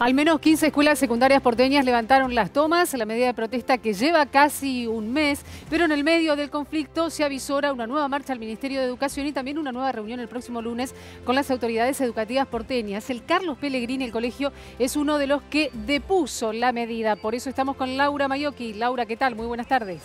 Al menos 15 escuelas secundarias porteñas levantaron las tomas, la medida de protesta que lleva casi un mes, pero en el medio del conflicto se avisora una nueva marcha al Ministerio de Educación y también una nueva reunión el próximo lunes con las autoridades educativas porteñas. El Carlos Pellegrini, el colegio, es uno de los que depuso la medida. Por eso estamos con Laura Mayoki. Laura, ¿qué tal? Muy buenas tardes.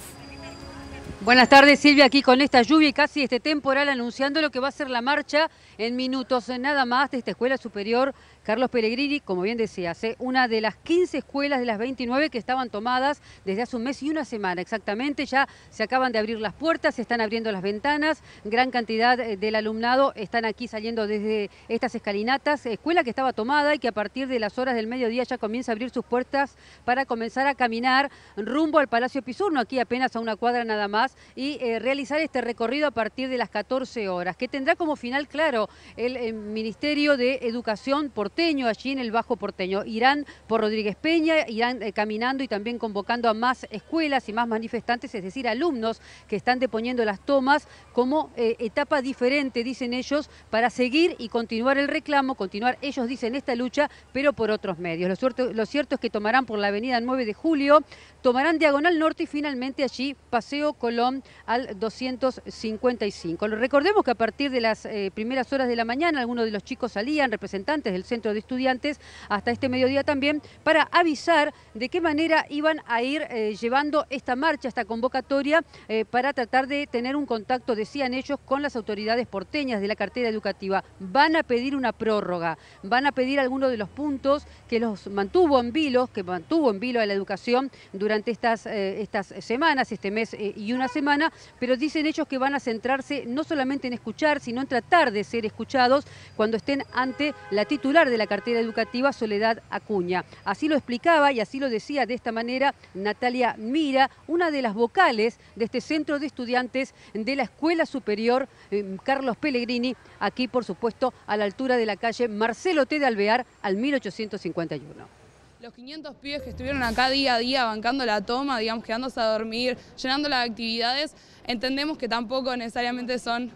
Buenas tardes Silvia, aquí con esta lluvia y casi este temporal anunciando lo que va a ser la marcha en minutos nada más de esta Escuela Superior Carlos Pellegrini, como bien decías, una de las 15 escuelas de las 29 que estaban tomadas desde hace un mes y una semana exactamente, ya se acaban de abrir las puertas, se están abriendo las ventanas, gran cantidad eh, del alumnado están aquí saliendo desde estas escalinatas, escuela que estaba tomada y que a partir de las horas del mediodía ya comienza a abrir sus puertas para comenzar a caminar rumbo al Palacio Pisurno, aquí apenas a una cuadra nada más y eh, realizar este recorrido a partir de las 14 horas, que tendrá como final, claro, el, eh, Ministerio de Educación porteño, allí en el Bajo Porteño. Irán por Rodríguez Peña, irán eh, caminando y también convocando a más escuelas y más manifestantes, es decir, alumnos que están deponiendo las tomas como etapa diferente, dicen ellos, para seguir y continuar el reclamo, continuar, ellos dicen, esta lucha, pero por otros medios. Lo, cierto es que tomarán por la avenida 9 de julio, tomarán diagonal norte y finalmente allí paseo los al 255. Recordemos que a partir de las eh, primeras horas de la mañana algunos de los chicos salían, representantes del centro de estudiantes, hasta este mediodía también, para avisar de qué manera iban a ir eh, llevando esta marcha, esta convocatoria, eh, para tratar de tener un contacto, decían ellos, con las autoridades porteñas de la cartera educativa. Van a pedir una prórroga, van a pedir algunos de los puntos que los mantuvo en vilo, que mantuvo en vilo a la educación durante estas, estas semanas, este mes y unas semana, pero dicen ellos que van a centrarse no solamente en escuchar, sino en tratar de ser escuchados cuando estén ante la titular de la cartera educativa, Soledad Acuña. Así lo explicaba y así lo decía de esta manera Natalia Mira, una de las vocales de este centro de estudiantes de la Escuela Superior eh, Carlos Pellegrini, aquí por supuesto a la altura de la calle Marcelo T. de Alvear al 1851. Los 500 pibes que estuvieron acá día a día bancando la toma, digamos, quedándose a dormir, llenando las actividades, entendemos que tampoco necesariamente son,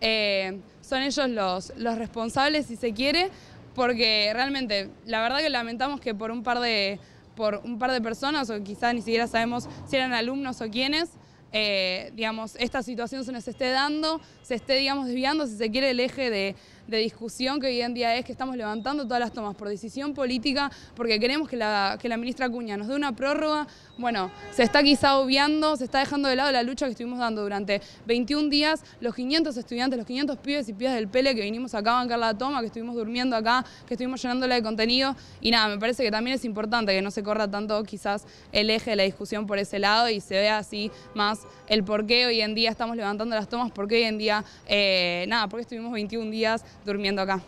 eh, son ellos los, los responsables, si se quiere, porque realmente, la verdad que lamentamos que por un par de, por un par de personas, o quizás ni siquiera sabemos si eran alumnos o quiénes, eh, digamos, esta situación se nos esté dando, se esté, digamos, desviando, si se quiere, el eje de, de discusión que hoy en día es que estamos levantando todas las tomas por decisión política porque queremos que la, que la ministra Cuña nos dé una prórroga. Bueno, se está quizá obviando, se está dejando de lado la lucha que estuvimos dando durante 21 días, los 500 estudiantes, los 500 pibes y pibes del Pele que vinimos acá a bancar la toma, que estuvimos durmiendo acá, que estuvimos llenándola de contenido y nada, me parece que también es importante que no se corra tanto quizás el eje de la discusión por ese lado y se vea así más el por qué hoy en día estamos levantando las tomas, por qué hoy en día, eh, nada, nada, porque estuvimos 21 días durmiendo acá.